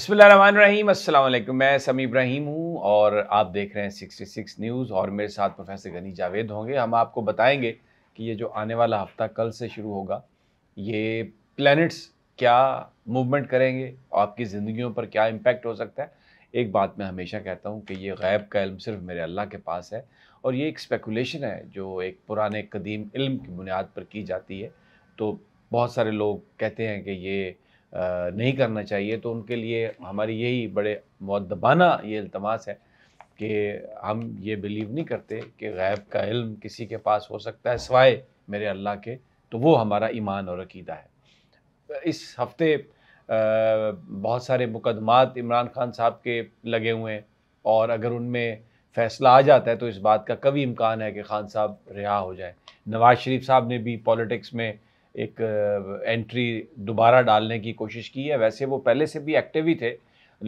अस्सलाम वालेकुम मैं समी इब्राहिम हूँ और आप देख रहे हैं 66 न्यूज़ और मेरे साथ प्रोफेसर गनी जावेद होंगे हम आपको बताएंगे कि ये जो आने वाला हफ्ता कल से शुरू होगा ये प्लैनेट्स क्या मूवमेंट करेंगे आपकी ज़िंदगियों पर क्या इम्पेक्ट हो सकता है एक बात मैं हमेशा कहता हूँ कि ये गैब का इल्म सिर्फ मेरे अल्लाह के पास है और ये एक स्पेकुलेशन है जो एक पुराने कदीम इल्म की बुनियाद पर की जाती है तो बहुत सारे लोग कहते हैं कि ये नहीं करना चाहिए तो उनके लिए हमारी यही बड़े मदबाना ये अल्तमास है कि हम ये बिलीव नहीं करते कि गैब का इल्म किसी के पास हो सकता है सवाए मेरे अल्लाह के तो वो हमारा ईमान और अकीदा है इस हफ्ते बहुत सारे मुकदमात इमरान खान साहब के लगे हुए हैं और अगर उनमें फैसला आ जाता है तो इस बात का कभी इम्कान है कि खान साहब रिहा हो जाए नवाज़ शरीफ साहब ने भी पॉलिटिक्स में एक एंट्री दोबारा डालने की कोशिश की है वैसे वो पहले से भी एक्टिव ही थे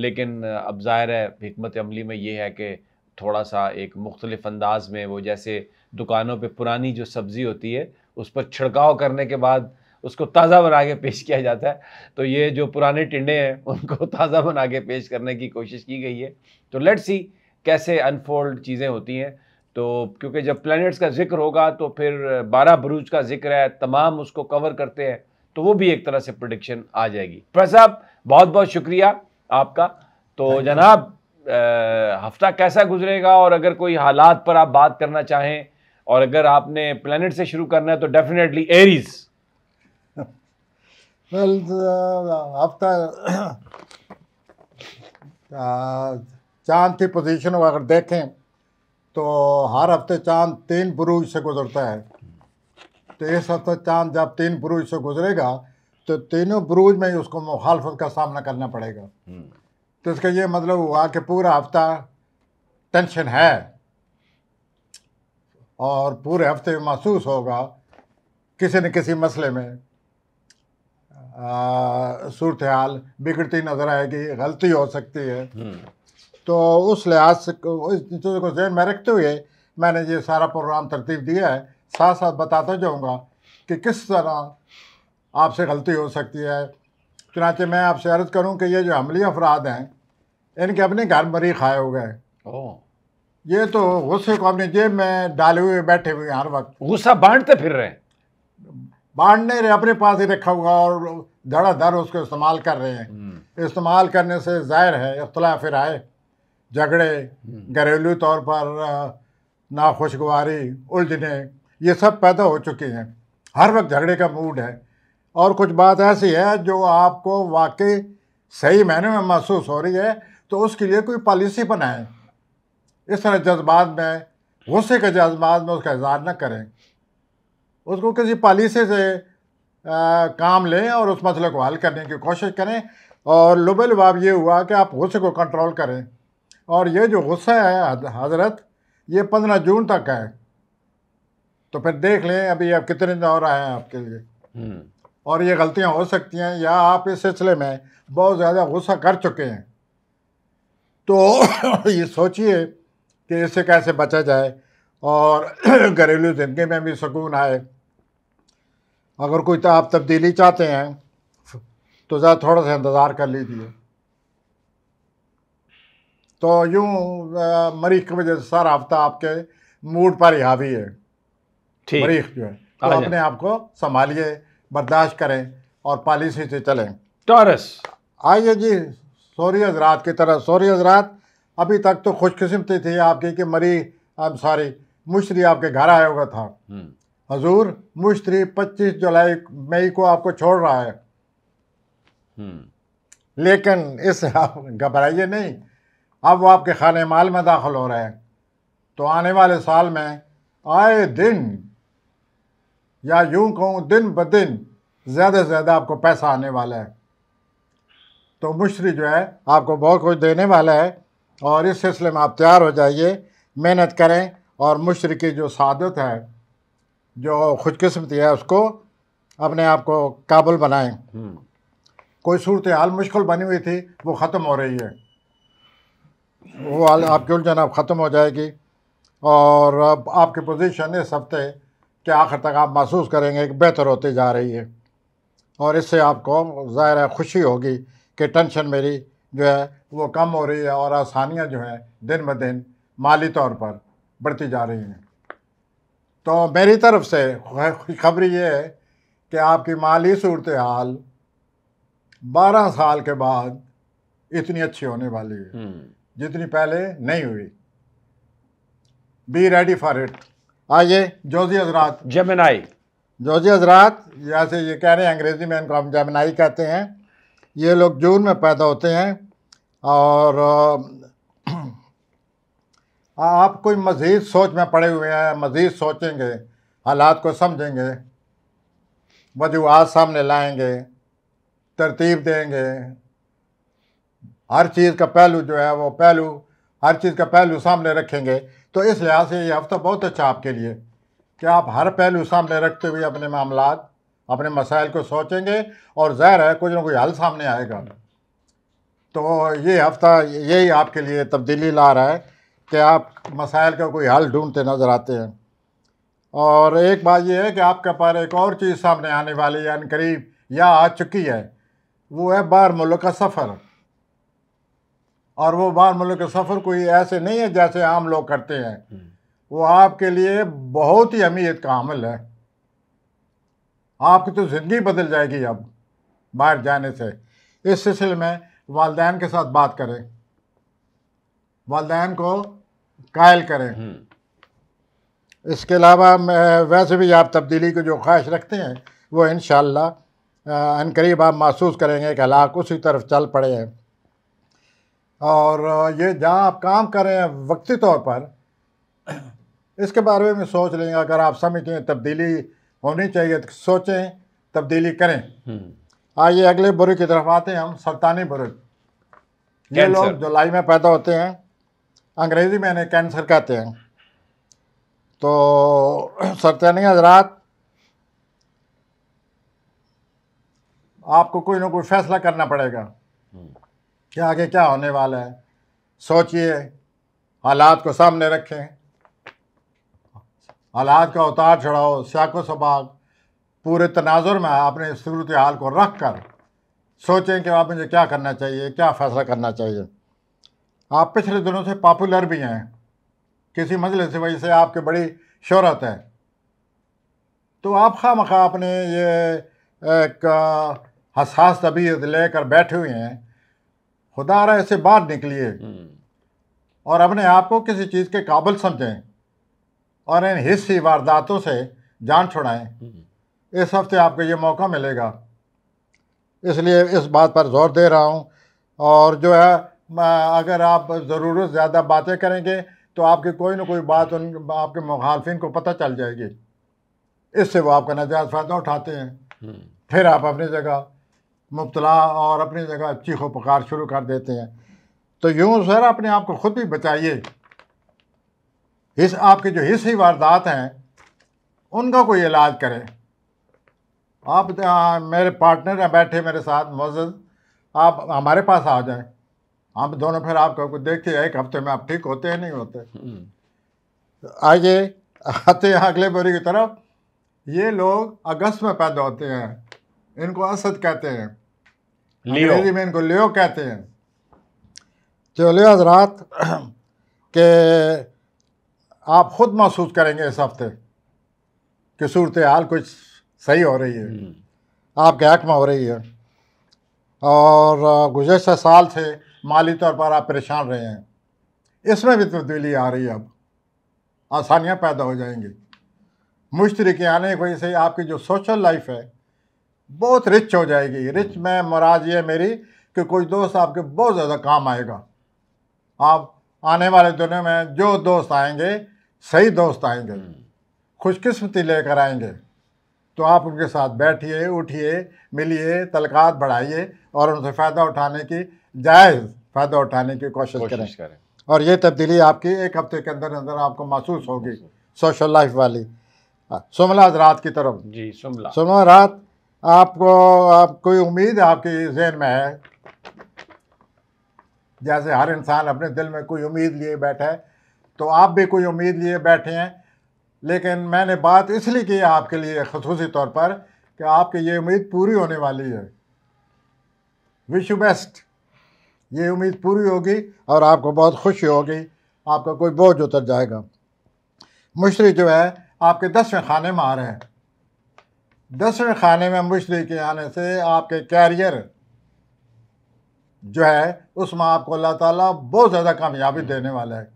लेकिन अब जाहिर है हमत अमली में ये है कि थोड़ा सा एक मुख्तलिफ अंदाज में वो जैसे दुकानों पे पुरानी जो सब्ज़ी होती है उस पर छिड़काव करने के बाद उसको ताज़ा बना के पेश किया जाता है तो ये जो पुराने टिंडे हैं उनको ताज़ा बना के पेश करने की कोशिश की गई है तो लेट्स सी कैसे अनफोल्ड चीज़ें होती हैं तो क्योंकि जब प्लैनेट्स का जिक्र होगा तो फिर बारह बरूज का जिक्र है तमाम उसको कवर करते हैं तो वो भी एक तरह से प्रोडिक्शन आ जाएगी प्रोफेसर साहब बहुत बहुत शुक्रिया आपका तो जनाब आ, हफ्ता कैसा गुजरेगा और अगर कोई हालात पर आप बात करना चाहें और अगर आपने प्लानट से शुरू करना है तो डेफिनेटली एरीज वेल हफ्ता चांद की पोजीशन अगर देखें तो हर हफ्ते चांद तीन पुरुष से गुजरता है तो इस हफ्ते चांद जब तीन पुरुष से गुजरेगा तो तीनों बुरुज में ही उसको मुखालफत का सामना करना पड़ेगा हम्म। तो इसका ये मतलब हुआ कि पूरा हफ्ता टेंशन है और पूरे हफ्ते में महसूस होगा किसी न किसी मसले में सूरत हाल बिगड़ती नज़र आएगी गलती हो सकती है हम्म। तो उस लिहाज से उस चीज़ों को जहन में रखते हुए मैंने ये सारा प्रोग्राम तरतीब दिया है साथ साथ बताता जाऊँगा कि किस तरह आपसे गलती हो सकती है चुनाचे मैं आपसे अर्ज़ करूँ कि ये जो हमली अफराद हैं इनके अपने घर मरी खाए हो गए ये तो गुस्से को अपनी जेब में डाले हुए बैठे हुए हर वक्त गुस्सा बांटते फिर रहे हैं बांट नहीं रहे अपने पास ही रखा हुआ और धड़ाधड़ उसको इस्तेमाल कर रहे हैं हम्म। इस्तेमाल करने से जाहिर है अख्तलाफ राय झगड़े हम्म। घरेलू तौर पर नाखुशगवारी उलझने ये सब पैदा हो चुकी हैं हर वक्त झगड़े का मूड है और कुछ बात ऐसी है जो आपको वाकई सही मायने में महसूस हो रही है तो उसके लिए कोई पॉलिसी बनाए इस तरह जज्बात में गुस्से के जज्बात में उसका इजहार न करें उसको किसी पॉलिसी से आ, काम लें और उस मसले को हल करने की कोशिश करें और लुबे लुबाव ये हुआ कि आप गुस्से को कंट्रोल करें और ये जो गुस्सा है हजरत ये पंद्रह जून तक है तो फिर देख लें अभी आप कितने दिन और आए हैं आपके लिए हम्म। और ये गलतियां हो सकती हैं या आप इस सिलसिले में बहुत ज़्यादा गुस्सा कर चुके हैं तो ये सोचिए कि इससे कैसे बचा जाए और घरेलू ज़िंदगी में भी सुकून आए अगर कोई तो आप तब्दीली चाहते हैं तो ज़्यादा थोड़ा सा इंतज़ार कर लीजिए तो यूँ मरीख की वजह से सारा हफ्ता आपके मूड पर ही हावी है मरीख जो है तो अपने आप को संभालिए बर्दाश्त करें और पॉलिसी से चलें टॉरस आइए जी सोरी हजरात की तरह सोरी हजरात अभी तक तो खुशकस्मती थी आपकी कि मरी एम सॉरी मुश्तरी आपके घर आया हुआ था हजूर हम्म। मुश्तरी 25 जुलाई मई को आपको छोड़ रहा है हम्म। लेकिन इससे आप घबराइए नहीं अब वो आपके खाने माल में दाखिल हो रहे हैं तो आने वाले साल में आए दिन या यूं कहूँ दिन ब दिन ज़्यादा से ज़्यादा आपको पैसा आने वाला है तो मुश्री जो है आपको बहुत कुछ देने वाला है और इस सिलसिले में आप तैयार हो जाइए मेहनत करें और मुश्री की जो सादत है जो खुशकस्मती है उसको अपने आप को काबुल बनाएँ हम्म। कोई सूरत हाल मुश्किल बनी हुई थी वो ख़त्म हो रही है वो आपकी उलझन अब ख़त्म हो जाएगी और अब आपकी पोजीशन इस हफ्ते के आखिर तक आप महसूस करेंगे कि बेहतर होती जा रही है और इससे आपको ज़ाहिर है खुशी होगी कि टेंशन मेरी जो है वो कम हो रही है और आसानियाँ जो हैं दिन ब दिन माली तौर पर बढ़ती जा रही हैं तो मेरी तरफ से खुशखबरी ये है कि आपकी माली सूरत हाल बारह साल के बाद इतनी अच्छी होने वाली है हम्म। जितनी पहले नहीं हुई बी रेडी फॉर इट आइए जोजी हजरात जमनाई जोजी हजरात जैसे ये कह रहे हैं अंग्रेज़ी में इनको हम जमेनाई कहते हैं ये लोग जून में पैदा होते हैं और आप कोई मज़ीद सोच में पड़े हुए हैं मज़ीद सोचेंगे हालात को समझेंगे वजूहत सामने लाएंगे तरतीब देंगे हर चीज़ का पहलू जो है वो पहलू हर चीज़ का पहलू सामने रखेंगे तो इस लिहाज से ये हफ्ता बहुत अच्छा आपके लिए कि आप हर पहलू सामने रखते हुए अपने मामला अपने मसाइल को सोचेंगे और ज़ाहिर है कुछ ना कुछ हल सामने आएगा तो ये हफ्ता यही आपके लिए तब्दीली ला रहा है कि आप मसाइल का कोई हल ढूंढते नज़र आते हैं और एक बात यह है कि आपके पास एक और चीज़ सामने आने वाली है करीब या आ चुकी है वो है बाहर मुल्क का सफ़र और वो बाहर मुल्क के सफ़र कोई ऐसे नहीं है जैसे आम लोग करते हैं वो आपके लिए बहुत ही अहमियत का हमल है आपकी तो ज़िंदगी बदल जाएगी अब बाहर जाने से इस सिलसिले में वालदेन के साथ बात करें वालदेन को कायल करें हम्म। इसके अलावा वैसे भी आप तब्दीली की जो ख्वाहिश रखते हैं वो इन करीब आप महसूस करेंगे कि हालात उसी तरफ चल पड़े हैं और ये जहाँ आप काम कर रहे हैं वक्ती तौर पर इसके बारे में सोच लेंगे अगर आप समझें तब्दीली होनी चाहिए तो सोचें तब्दीली करें हम्म। आइए अगले बुरे की तरफ आते हैं हम सल्तानी बुरे ये लोग जुलाई में पैदा होते हैं अंग्रेज़ी में इन्हें कैंसर कहते हैं तो सल्तानी हजरात आपको कोई ना कोई फैसला करना पड़ेगा हम्म। कि आगे क्या होने वाला है सोचिए हालात को सामने रखें हालात का उतार चढ़ाओ सियाको सबाग पूरे तनाजुर में अपने सूरत हाल को रख कर सोचें कि आप मुझे क्या करना चाहिए क्या फ़ैसला करना चाहिए आप पिछले दिनों से पॉपुलर भी हैं किसी मजल से वजह से आपकी बड़ी शहरत है तो आप खाम खा अपने ये एक हसास तबीयत लेकर बैठे हुए हैं खुदा रहा इससे बाहर निकलिए हम्म। और अपने आप को किसी चीज़ के काबिल समझें और इन हिस्सी वारदातों से जान छुड़ाएं हम्म। इस हफ्ते आपको ये मौका मिलेगा इसलिए इस बात पर जोर दे रहा हूँ और जो है अगर आप ज़रूरत ज़्यादा बातें करेंगे तो आपकी कोई ना कोई बात उन आपके मुखालफिन को पता चल जाएगी इससे वो आपका नजायज़ फ़ायदा उठाते हैं हम्म। फिर आप अपनी जगह मुबतला और अपनी जगह चीखो पकार शुरू कर देते हैं तो यूँ सर अपने आप को ख़ुद भी बचाइए इस आपके जो हिस्सी वारदात हैं उनका कोई इलाज करें आप मेरे पार्टनर हैं बैठे मेरे साथ मोजद आप हमारे पास आ जाएं हम दोनों फिर आपका कुछ देखिए एक हफ्ते में आप ठीक होते हैं नहीं होते हम्म। आइए आते हैं अगले बोरी की तरफ ये लोग अगस्त में पैदा होते हैं इनको असद कहते हैं लियो में इनको लियो कहते हैं चलिए हजरात के आप खुद महसूस करेंगे इस हफ्ते कि सूरत हाल कुछ सही हो रही है हम्म। आपके हक में हो रही है और गुजशत साल से माली तौर पर आप परेशान रहे हैं इसमें भी तब्दीली आ रही है अब आसानियाँ पैदा हो जाएंगी मुश्तरक आने की वजह से आपकी जो सोशल लाइफ है बहुत रिच हो जाएगी रिच में मराज ये मेरी कि कुछ दोस्त आपके बहुत ज़्यादा काम आएगा आप आने वाले दिनों में जो दोस्त आएंगे सही दोस्त आएंगे हम्म। खुशकिस्मती लेकर आएंगे तो आप उनके साथ बैठिए उठिए मिलिए तलकात बढ़ाइए और उनसे फ़ायदा उठाने की जायज़ फ़ायदा उठाने की कोशिश करें।, करें और ये तब्दीली आपकी एक हफ्ते के अंदर अंदर आपको महसूस होगी सोशल लाइफ वाली हाँ, सुमला रात की तरफ जी सुमला सुमला रात आपको आप कोई उम्मीद आपके जहन में है जैसे हर इंसान अपने दिल में कोई उम्मीद लिए बैठा है तो आप भी कोई उम्मीद लिए बैठे हैं लेकिन मैंने बात इसलिए की आपके लिए खसूसी तौर पर कि आपकी ये उम्मीद पूरी होने वाली है विश यू बेस्ट ये उम्मीद पूरी होगी और आपको बहुत खुशी होगी आपका कोई बोझ उतर जाएगा मुश्री जो है आपके दसवें खाने में आ रहे हैं दसवें खाने में मुश्त के आने से आपके कैरियर जो है उसमें आपको अल्लाह ताला बहुत ज़्यादा कामयाबी देने वाला है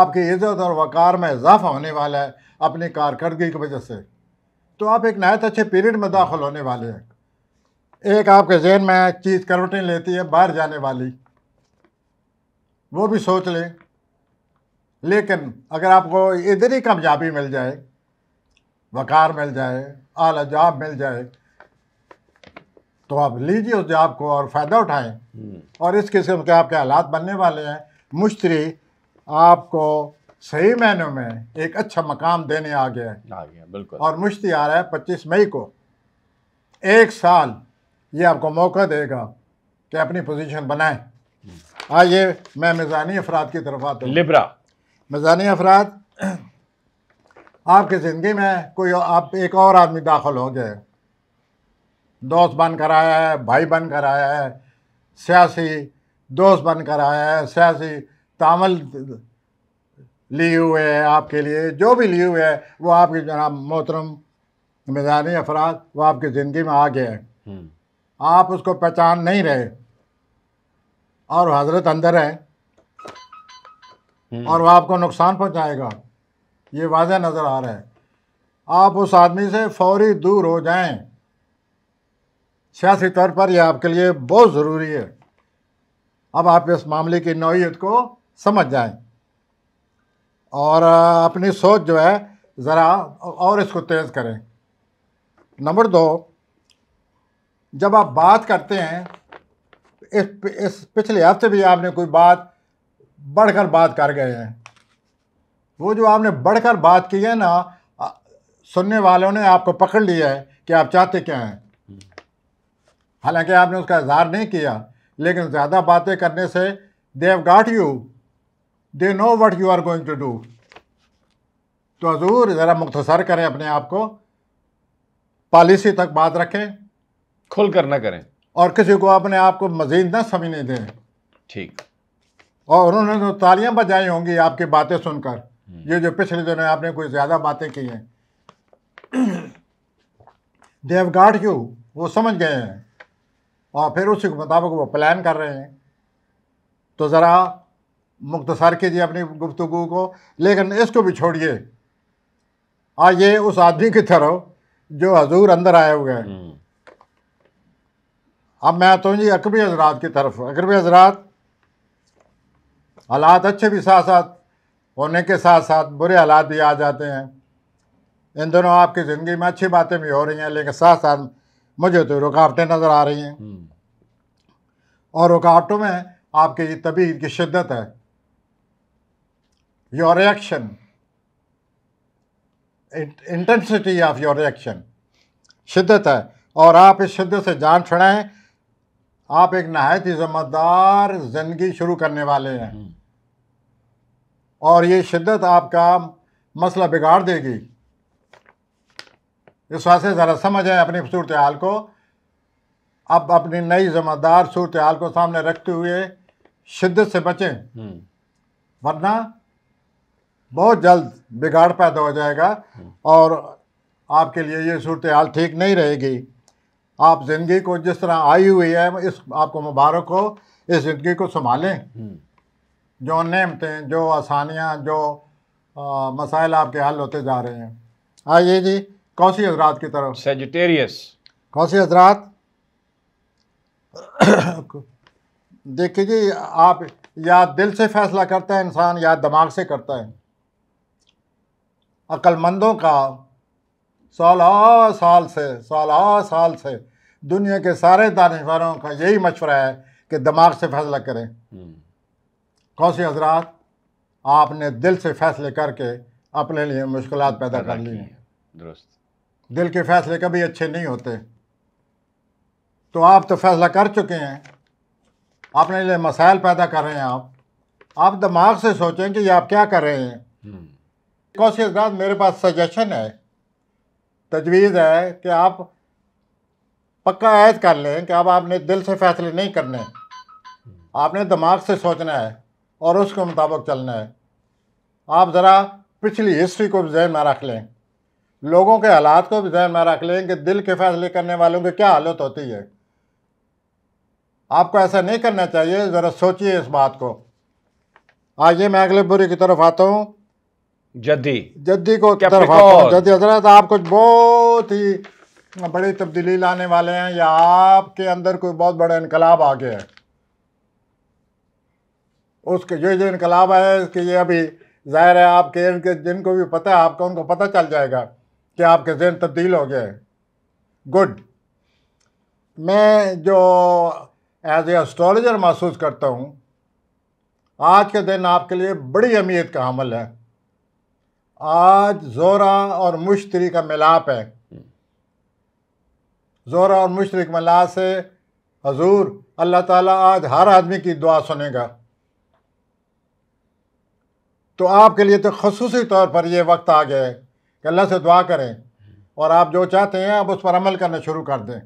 आपकी इज़्ज़त और वक़ार में इजाफा होने वाला है अपनी कारकर्दगी की वजह से तो आप एक नहायत अच्छे पीरियड में दाखिल होने वाले हैं एक आपके जहन में चीज़ करवटें लेती है बाहर जाने वाली वो भी सोच लें लेकिन अगर आपको इधर ही कामयाबी मिल जाए वकार मिल जाए आला जॉब मिल जाए तो आप लीजिए उस जॉब को और फ़ायदा उठाएं हम्म। और इस किस्म के आपके हालात बनने वाले हैं मुश्तरी आपको सही महीनों में एक अच्छा मकाम देने आ गया है आ गया बिल्कुल और मुश्ती आ रहा है पच्चीस मई को एक साल ये आपको मौका देगा कि अपनी पोजीशन बनाएं हम्म। आइए मैं मेज़ानी अफराद की तरफ आता हूँ लिब्रा मेज़ानी अफराद आपकी ज़िंदगी में कोई आप एक और आदमी दाखिल हो गए दोस्त बन कर आया है भाई बन कर आया है सियासी दोस्त बन कर आया है सियासी तामल लिए हुए है आपके लिए जो भी लिए हुए है वो आपके जनाब मोहतरम मैदानी अफराद वो आपकी ज़िंदगी में आ गए हैं हम्म। आप उसको पहचान नहीं रहे और हजरत अंदर है हम्म। और वह आपको नुकसान पहुंचाएगा ये वाजह नज़र आ रहा है आप उस आदमी से फौरी दूर हो जाएं। सियासी तौर पर यह आपके लिए बहुत ज़रूरी है अब आप इस मामले की नौीयत को समझ जाएं और अपनी सोच जो है ज़रा और इसको तेज़ करें नंबर दो जब आप बात करते हैं इस इस पिछले हफ्ते भी आपने कोई बात बढ़कर बात कर गए हैं वो जो आपने बढ़कर बात की है ना सुनने वालों ने आपको पकड़ लिया है कि आप चाहते क्या हैं हालांकि आपने उसका इजहार नहीं किया लेकिन ज़्यादा बातें करने से they have got you they know what you are going to do तो हजूर ज़रा मुख्तसर करें अपने आप को पॉलिसी तक बात रखें खुल कर ना करें और किसी को अपने आप को मजीद ना समझने दें ठीक और उन्होंने तो तालियां बजाई होंगी आपकी बातें सुनकर हम्म। ये जो पिछले दिनों आपने कोई ज़्यादा बातें की हैं देवगाठ क्यों वो समझ गए हैं और फिर उसी के मुताबिक वो प्लान कर रहे हैं तो ज़रा मुख्तसर कीजिए अपनी गुफ्तु को लेकिन इसको भी छोड़िए आइए उस आदमी की तरह जो हजूर अंदर आए हुए हैं हम्म। अब मैं आता तो हूँ जी अकबी हजरात की तरफ अकबी हजरात हालात अच्छे भी साथ साथ होने के साथ साथ बुरे हालात भी आ जाते हैं इन दोनों आपकी ज़िंदगी में अच्छी बातें भी हो रही हैं लेकिन साथ साथ मुझे तो रुकावटें नज़र आ रही हैं हम्म। और रुकावटों में आपकी तबीयत की शिद्दत है your reaction intensity of your reaction शिद्दत है और आप इस शिद्दत से जान छुड़ाएं आप एक नहायत ही ज़िम्मेदार ज़िंदगी शुरू करने वाले हैं हम्म। और ये शिद्दत आपका मसला बिगाड़ देगी इस वास्ते ज़रा समझ आए अपनी सूरत हाल को अब अपनी नई जिम्मेदार सूरत हाल को सामने रखते हुए शिद्दत से बचें हम्म। वरना बहुत जल्द बिगाड़ पैदा हो जाएगा हम्म। और आपके लिए ये सूरत हाल ठीक नहीं रहेगी आप ज़िंदगी को जिस तरह आई हुई है इस आपको मुबारक हो इस ज़िंदगी को संभालें हम्म। जो नियमतें जो आसानियाँ जो आ, मसाइल आपके हल होते जा रहे हैं आइए जी कौसी हजरात की तरफ सेजिटेरियस कौसी हजरात देखिए जी आप या दिल से फैसला करता है इंसान या दिमाग से करता है अक्लमंदों का सोलह साल से साल साल से दुनिया के सारे दानश्वरों का यही मशवरा है कि दिमाग से फैसला करें हम्म। कौशी हजरात आपने दिल से फैसले करके अपने लिए मुश्किल पैदा कर ली हैं दुरुस्त दिल के फैसले कभी अच्छे नहीं होते तो आप तो फैसला कर चुके हैं अपने लिए मसाइल पैदा कर रहे हैं आप आप दिमाग से सोचें कि आप क्या कर रहे हैं हम्म। कौशी हजरात मेरे पास सजेशन है तजवीज़ है कि आप पक्का ऐद कर लें कि अब आपने दिल से फैसले नहीं करने हम्म। आपने दिमाग से सोचना है और उसके मुताबिक चलना है आप ज़रा पिछली हिस्ट्री को भी जहन में रख लें लोगों के हालात को भी जहन में रख लें कि दिल के फैसले करने वालों की क्या हालत होती है आपको ऐसा नहीं करना चाहिए ज़रा सोचिए इस बात को आइए मैं अगले बुरी की तरफ आता हूँ जद्दी जद्दी को तरफ आता हूँ जद्दी हजरत आप कुछ बहुत ही बड़ी तब्दीली लाने वाले हैं या आपके अंदर कोई बहुत बड़ा इनकलाब आ गया है उसके जो जो इनकलाब आया है कि ये अभी जाहिर है आपके इनके जिनको भी पता है आपका उनको पता चल जाएगा कि आपके जहन तब्दील हो गए गुड मैं जो एज ए एस्ट्रोलॉजर महसूस करता हूँ आज के दिन आपके लिए बड़ी अहमियत का हमल है आज जोरा और मुश्तरी का मिलाप है जोरा और के मिलाप से हजूर अल्लाह ताला आज हर आदमी की दुआ सुनेगा तो आपके लिए तो खसूस तौर पर यह वक्त आ गया है कि अल्लाह से दुआ करें और आप जो चाहते हैं आप उस पर अमल करना शुरू कर दें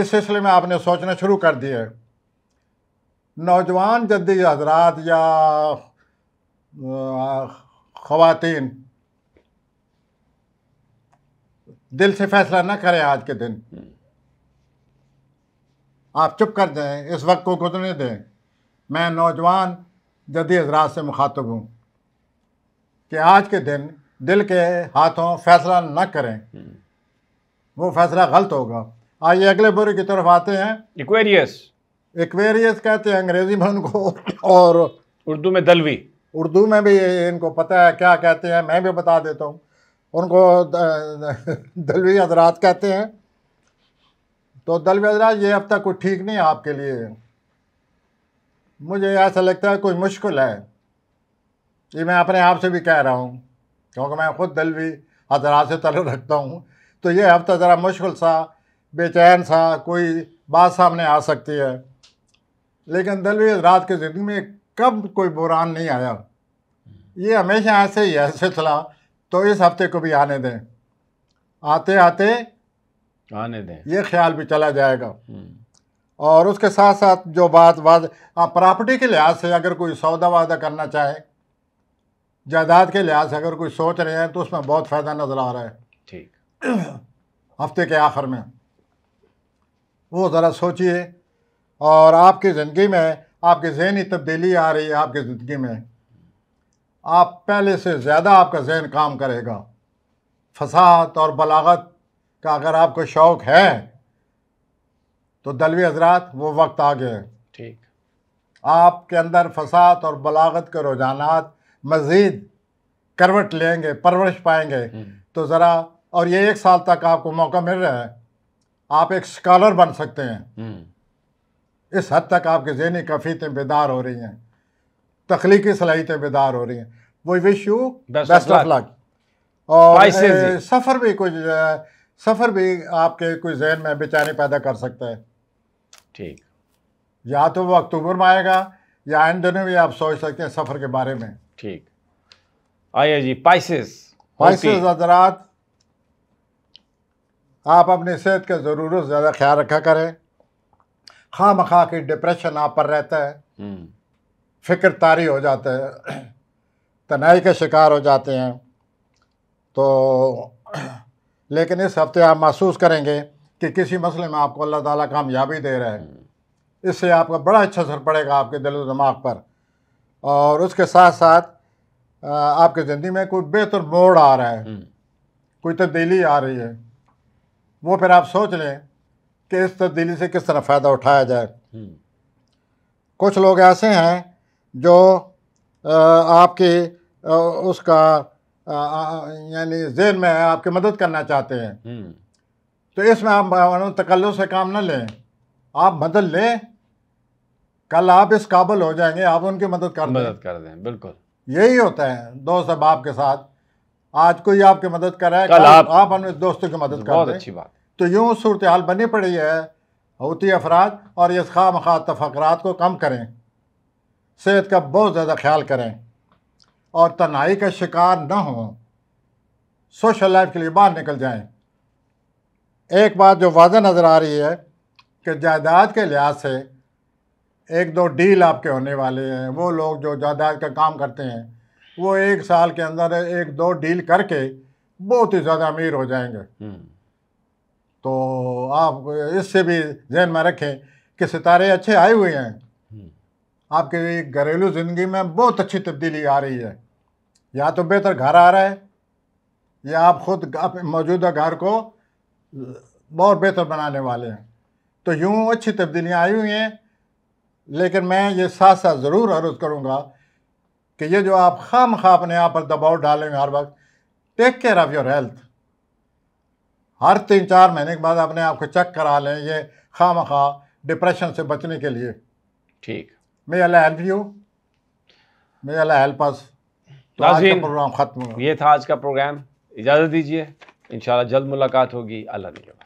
इस सिलसिले में आपने सोचना शुरू कर दिया है नौजवान जद्दी हजरात या खातन दिल से फैसला ना करें आज के दिन आप चुप कर दें इस वक्त को गुजरने दें मैं नौजवान जदी हजरात से मुखातब हूँ कि आज के दिन दिल के हाथों फैसला न करें वो फैसला गलत होगा आइए अगले बुरे की तरफ आते हैं इक्वेरियस इक्वेरियस कहते हैं अंग्रेजी में उनको और उर्दू में दलवी उर्दू में भी इनको पता है क्या कहते हैं मैं भी बता देता हूँ उनको दलवी हजरात कहते हैं तो दलवी हजरात ये अब तक कुछ ठीक नहीं है आपके लिए मुझे ऐसा लगता है कोई मुश्किल है ये मैं अपने आप से भी कह रहा हूँ क्योंकि मैं खुद दिल भी हजरा से तले रखता हूँ तो ये हफ्ता ज़रा मुश्किल सा बेचैन सा कोई बात सामने आ सकती है लेकिन दलवी रात की ज़िंदगी में कब कोई बुरान नहीं आया ये हमेशा ऐसे ही है सिलसिला तो इस हफ्ते को भी आने दें आते आते आने दें ये ख्याल भी चला जाएगा हम्म। और उसके साथ साथ जो बात बात प्रॉपर्टी के लिहाज से अगर कोई सौदा वादा करना चाहे जायदाद के लिहाज से अगर कोई सोच रहे हैं तो उसमें बहुत फ़ायदा नज़र आ रहा है ठीक हफ्ते के आखिर में वो ज़रा सोचिए और आपकी ज़िंदगी में आपकी जहनी तब्दीली आ रही है आपकी ज़िंदगी में आप पहले से ज़्यादा आपका जहन काम करेगा फसाहत और बलागत का अगर आपको शौक़ है तो दलवी हजरात वो वक्त आ गए ठीक आपके अंदर फसाहत और बलागत के रुझाना मज़ीद करवट लेंगे परवरिश पाएंगे हम्म। तो ज़रा और ये एक साल तक आपको मौका मिल रहा है आप एक स्कॉलर बन सकते हैं हम्म। इस हद तक आपके जहनी कफीतें बेदार हो रही हैं तख्लीकी सलाहियतें बेदार हो रही हैं वो wish you best of luck और सफ़र भी कुछ सफ़र भी आपके कोई जहन में बेचारे पैदा कर सकता है ठीक या तो वो अक्टूबर में आएगा या आइन दिनों भी आप सोच सकते हैं सफ़र के बारे में ठीक आइए जी पाइसेस पाइसेस हजरात आप अपनी सेहत के ज़रूरत ज़्यादा ख्याल रखा करें खाम खा के डिप्रेशन आप पर रहता है हम्म। फिक्र तारी हो जाता है तनाई का शिकार हो जाते हैं तो लेकिन इस हफ्ते आप महसूस करेंगे कि किसी मसले में आपको अल्लाह ताला कामयाबी दे रहे हैं हम्म। इससे आपका बड़ा अच्छा असर पड़ेगा आपके दिल दिमाग पर और उसके साथ साथ आपके ज़िंदगी में कोई बेहतर मोड़ आ रहा है हम्म। कोई तब्दीली आ रही है वो फिर आप सोच लें कि इस तब्दीली से किस तरह फ़ायदा उठाया जाए हम्म। कुछ लोग ऐसे हैं जो आपके उसका यानी जेन में आपकी मदद करना चाहते हैं हम्म। तो इसमें आप तकल्लु से काम ना लें आप मदद लें कल आप इस काबल हो जाएंगे आप उनकी मदद कर मदद कर दें बिल्कुल यही होता है दोस्त अब आपके साथ आज कोई आपकी मदद कर रहा है कल आप, आप अपने दोस्तों की मदद कर बहुत अच्छी बात तो यूँ सूरत हाल बनी पड़ी है होती अफराद और ये खाम खा तफकरात को कम करें सेहत का बहुत ज़्यादा ख्याल करें और तनाई का शिकार ना हों सोशल लाइफ के लिए बाहर निकल जाएं एक बात जो वाजह नज़र आ रही है कि जायदाद के लिहाज से एक दो डील आपके होने वाले हैं वो लोग जो जायदाद का काम करते हैं वो एक साल के अंदर एक दो डील करके बहुत ही ज़्यादा अमीर हो जाएंगे हम्म। तो आप इससे भी जहन में रखें कि सितारे अच्छे आए हुए हैं हम्म। आपके घरेलू ज़िंदगी में बहुत अच्छी तब्दीली आ रही है या तो बेहतर घर आ रहा है या आप खुद मौजूदा घर को बहुत बेहतर बनाने वाले हैं तो यूँ अच्छी तब्दीलियाँ आई हुई हैं लेकिन मैं ये साथ साथ ज़रूर अर्ज़ करूँगा कि ये जो आप खाम खा अपने आप पर दबाव डालेंगे हर वक्त take care of your health हर तीन चार महीने के बाद अपने आप को चेक करा लें ये खाम खा डिप्रेशन से बचने के लिए ठीक may Allah help you may Allah help us तो आज का प्रोग्राम ख़त्म ये था आज का प्रोग्राम इजाज़त दीजिए इन जल्द मुलाकात होगी अल्लाह